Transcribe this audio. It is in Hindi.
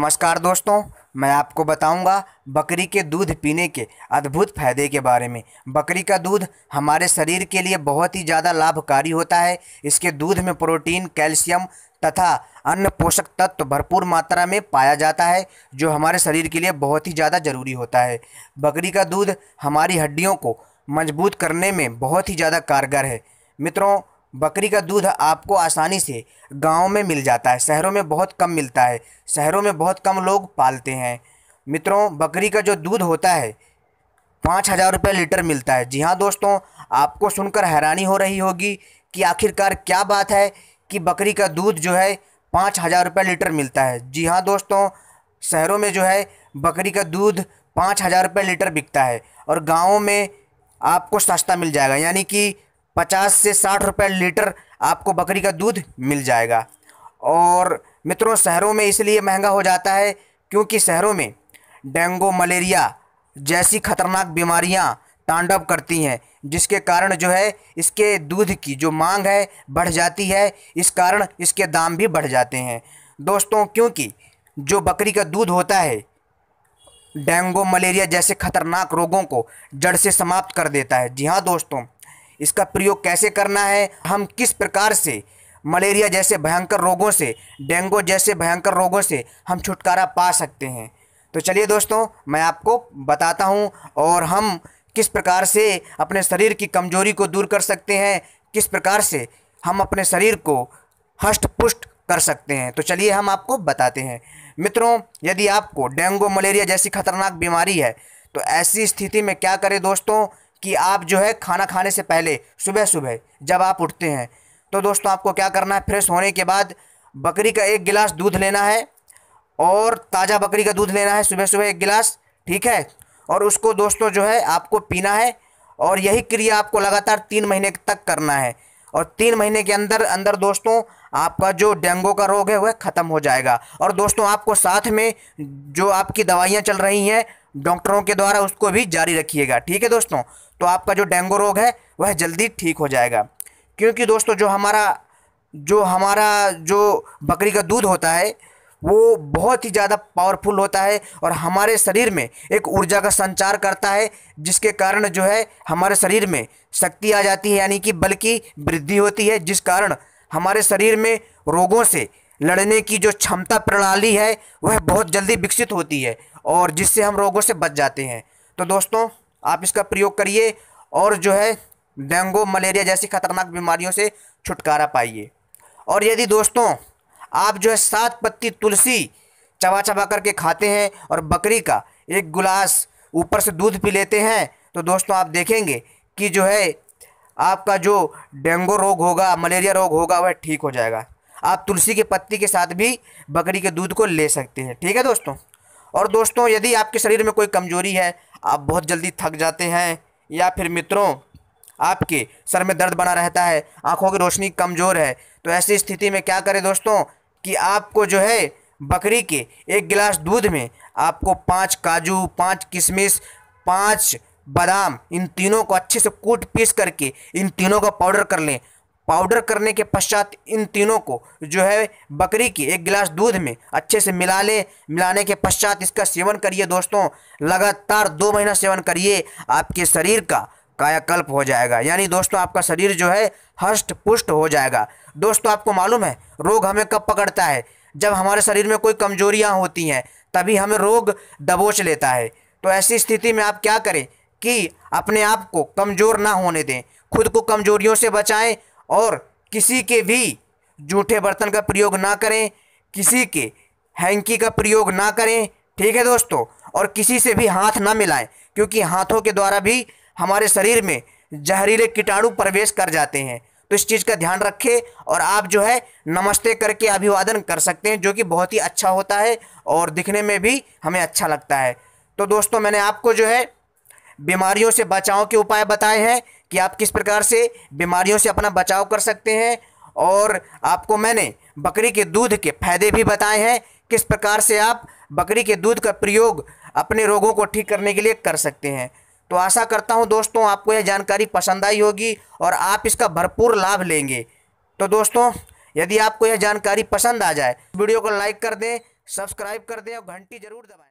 नमस्कार दोस्तों मैं आपको बताऊंगा बकरी के दूध पीने के अद्भुत फायदे के बारे में बकरी का दूध हमारे शरीर के लिए बहुत ही ज़्यादा लाभकारी होता है इसके दूध में प्रोटीन कैल्शियम तथा अन्य पोषक तत्व भरपूर मात्रा में पाया जाता है जो हमारे शरीर के लिए बहुत ही ज़्यादा ज़रूरी होता है बकरी का दूध हमारी हड्डियों को मजबूत करने में बहुत ही ज़्यादा कारगर है मित्रों बकरी का दूध आपको आसानी से गाँव में मिल जाता है शहरों में बहुत कम मिलता है शहरों में बहुत कम लोग पालते हैं मित्रों बकरी का जो दूध होता है पाँच हज़ार रुपये लीटर मिलता है जी हाँ दोस्तों आपको सुनकर हैरानी हो रही होगी कि आखिरकार क्या बात है कि बकरी का दूध जो है पाँच हज़ार रुपये लीटर मिलता है जी हाँ दोस्तों शहरों में जो है बकरी का दूध पाँच हज़ार रुपये लीटर बिकता है और गाँव में आपको सस्ता मिल जाएगा यानी कि पचास से साठ रुपये लीटर आपको बकरी का दूध मिल जाएगा और मित्रों शहरों में इसलिए महंगा हो जाता है क्योंकि शहरों में डेंगू मलेरिया जैसी खतरनाक बीमारियां तांडव करती हैं जिसके कारण जो है इसके दूध की जो मांग है बढ़ जाती है इस कारण इसके दाम भी बढ़ जाते हैं दोस्तों क्योंकि जो बकरी का दूध होता है डेंगू मलेरिया जैसे खतरनाक रोगों को जड़ से समाप्त कर देता है जी हाँ दोस्तों इसका प्रयोग कैसे करना है हम किस प्रकार से मलेरिया जैसे भयंकर रोगों से डेंगू जैसे भयंकर रोगों से हम छुटकारा पा सकते हैं तो चलिए दोस्तों मैं आपको बताता हूँ और हम किस प्रकार से अपने शरीर की कमजोरी को दूर कर सकते हैं किस प्रकार से हम अपने शरीर को हष्ट पुष्ट कर सकते हैं तो चलिए हम आपको बताते हैं मित्रों यदि आपको डेंगू मलेरिया जैसी खतरनाक बीमारी है तो ऐसी स्थिति में क्या करें दोस्तों कि आप जो है खाना खाने से पहले सुबह सुबह जब आप उठते हैं तो दोस्तों आपको क्या करना है फ्रेश होने के बाद बकरी का एक गिलास दूध लेना है और ताज़ा बकरी का दूध लेना है सुबह सुबह एक गिलास ठीक है और उसको दोस्तों जो है आपको पीना है और यही क्रिया आपको लगातार तीन महीने तक करना है और तीन महीने के अंदर अंदर दोस्तों आपका जो डेंगू का रोग है वह ख़त्म हो जाएगा और दोस्तों आपको साथ में जो आपकी दवाइयाँ चल रही हैं डॉक्टरों के द्वारा उसको भी जारी रखिएगा ठीक है दोस्तों तो आपका जो डेंगू रोग है वह जल्दी ठीक हो जाएगा क्योंकि दोस्तों जो हमारा जो हमारा जो बकरी का दूध होता है वो बहुत ही ज़्यादा पावरफुल होता है और हमारे शरीर में एक ऊर्जा का संचार करता है जिसके कारण जो है हमारे शरीर में शक्ति आ जाती है यानी कि बल की वृद्धि होती है जिस कारण हमारे शरीर में रोगों से लड़ने की जो क्षमता प्रणाली है वह बहुत जल्दी विकसित होती है और जिससे हम रोगों से बच जाते हैं तो दोस्तों आप इसका प्रयोग करिए और जो है डेंगू मलेरिया जैसी खतरनाक बीमारियों से छुटकारा पाइए और यदि दोस्तों आप जो है सात पत्ती तुलसी चबा चबा करके खाते हैं और बकरी का एक गिलास ऊपर से दूध पी लेते हैं तो दोस्तों आप देखेंगे कि जो है आपका जो डेंगू रोग होगा मलेरिया रोग होगा वह ठीक हो जाएगा आप तुलसी के पत्ती के साथ भी बकरी के दूध को ले सकते हैं ठीक है दोस्तों और दोस्तों यदि आपके शरीर में कोई कमजोरी है आप बहुत जल्दी थक जाते हैं या फिर मित्रों आपके सर में दर्द बना रहता है आंखों की रोशनी कमज़ोर है तो ऐसी स्थिति में क्या करें दोस्तों कि आपको जो है बकरी के एक गिलास दूध में आपको पांच काजू पांच किशमिश पांच बादाम इन तीनों को अच्छे से कूट पीस करके इन तीनों का पाउडर कर लें पाउडर करने के पश्चात इन तीनों को जो है बकरी की एक गिलास दूध में अच्छे से मिला लें मिलाने के पश्चात इसका सेवन करिए दोस्तों लगातार दो महीना सेवन करिए आपके शरीर का कायाकल्प हो जाएगा यानी दोस्तों आपका शरीर जो है हष्ट पुष्ट हो जाएगा दोस्तों आपको मालूम है रोग हमें कब पकड़ता है जब हमारे शरीर में कोई कमजोरियाँ होती हैं तभी हमें रोग दबोच लेता है तो ऐसी स्थिति में आप क्या करें कि अपने आप को कमज़ोर ना होने दें खुद को कमजोरियों से बचाएं और किसी के भी जूठे बर्तन का प्रयोग ना करें किसी के हैंकी का प्रयोग ना करें ठीक है दोस्तों और किसी से भी हाथ ना मिलाएं क्योंकि हाथों के द्वारा भी हमारे शरीर में जहरीले कीटाणु प्रवेश कर जाते हैं तो इस चीज़ का ध्यान रखें और आप जो है नमस्ते करके अभिवादन कर सकते हैं जो कि बहुत ही अच्छा होता है और दिखने में भी हमें अच्छा लगता है तो दोस्तों मैंने आपको जो है बीमारियों से बचाव के उपाय बताए हैं कि आप किस प्रकार से बीमारियों से अपना बचाव कर सकते हैं और आपको मैंने बकरी के दूध के फायदे भी बताए हैं किस प्रकार से आप बकरी के दूध का प्रयोग अपने रोगों को ठीक करने के लिए कर सकते हैं तो आशा करता हूं दोस्तों आपको यह जानकारी पसंद आई होगी और आप इसका भरपूर लाभ लेंगे तो दोस्तों यदि आपको यह जानकारी पसंद आ जाए वीडियो को लाइक कर दें सब्सक्राइब कर दें और घंटी ज़रूर दबाएँ